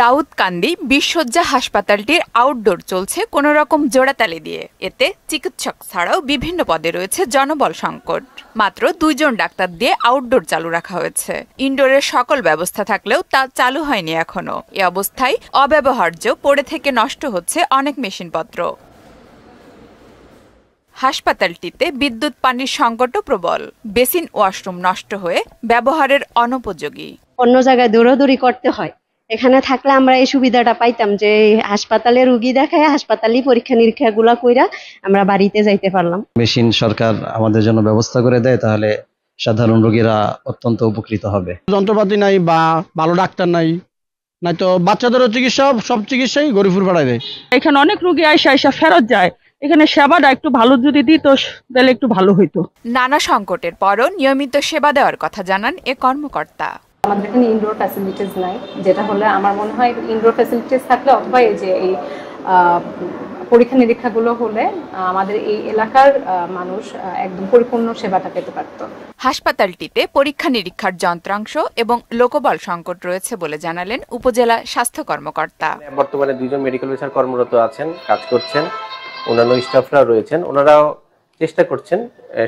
Daudkandi বিশ্বজ্জা হাসপাতালটির outdoor চলছে কোন রকম জোড়াতালি দিয়ে এতে চিকিৎসক ছাড়াও বিভিন্ন পদে রয়েছে জনবল সংকট মাত্র দুইজন ডাক্তার দিয়ে আউটডোর চালু রাখা হয়েছে ইনডোরের সকল ব্যবস্থা থাকলেও তা চালু হয়নি এখনো এ অবস্থায় অব্যবহার্য পড়ে থেকে নষ্ট হচ্ছে অনেক মেশিনপত্র হাসপাতালটিতে বিদ্যুৎ পানির সংকটও প্রবল বেসিন ওয়াশরুম নষ্ট হয়ে ব্যবহারের অনুপযোগী অন্য জায়গায় দৌড়াদৌড়ি করতে হয় এখানে থাকলে আমরা এই সুবিধাটা পাইতাম যে হাসপাতালে রুগী দেখায় হাসপাতালে পরীক্ষা নিরীক্ষা গুলো কইরা আমরা বাড়িতে যাইতে পারলাম মেশিন সরকার আমাদের জন্য ব্যবস্থা করে দেয় তাহলে সাধারণ রোগীরা অত্যন্ত উপকৃত হবে যন্ত্রপাতি নাই বা ভালো ডাক্তার নাই নাই তো বাচ্চাদেরও চিকিৎসা সব চিকিৎসাই গরিবপুর পাড়ায় দেয় এখানে অনেক রোগী আইসা আইসা ফেরত যায় এখানে সেবাটা একটু ভালো যদি দিত তাহলে একটু ভালো হইতো নানা সংকটের পরও নিয়মিত সেবা দেওয়ার কথা জানান এ কর্মকর্তা আমাদের এখানে ইনডোর ফ্যাসিলিটিস নাই যেটা হলে আমার মনে হয় ইনডোর ফ্যাসিলিটিস থাকলে অথবা এই যে এই পরীক্ষা নিরীক্ষাগুলো হলে আমাদের এই এলাকার মানুষ একদম পরিপূর্ণ সেবাটা পেতে পারত হাসপাতালটিতে পরীক্ষা নিরীক্ষার যন্ত্রাংশ এবং লোকবল সংকট রয়েছে বলে জানালেন উপজেলা স্বাস্থ্য কর্মকর্তা বর্তমানে দুজন মেডিকেল অফিসার কর্মরত আছেন কাজ করছেন অন্যান্য স্টাফরা রয়েছেন ওনারাও চেষ্টা করছেন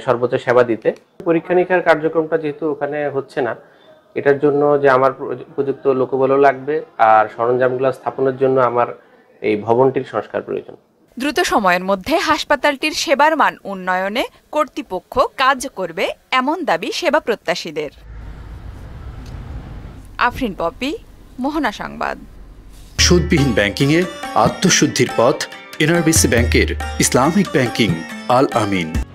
সর্বোচ্চ সেবা দিতে পরীক্ষা নিরীক্ষার কার্যক্রমটা যেহেতু ওখানে হচ্ছে না এটার জন্য যে আমার উপযুক্ত লোকবলও লাগবে আর সরঞ্জামগুলো স্থাপনের জন্য আমার এই ভবনটির সংস্কার প্রয়োজন দ্রুত সময়ের মধ্যে হাসপাতালটির সেবার মান উন্নয়নে কর্তৃপক্ষ কাজ করবে এমন দাবি সেবা প্রত্যাশীদের আফরিন পপি মোহনা সংবাদ সুদবিহীন এ আত্মশুদ্ধির পথ এনআরবিসি ব্যাংকের ইসলামিক ব্যাংকিং আল আমিন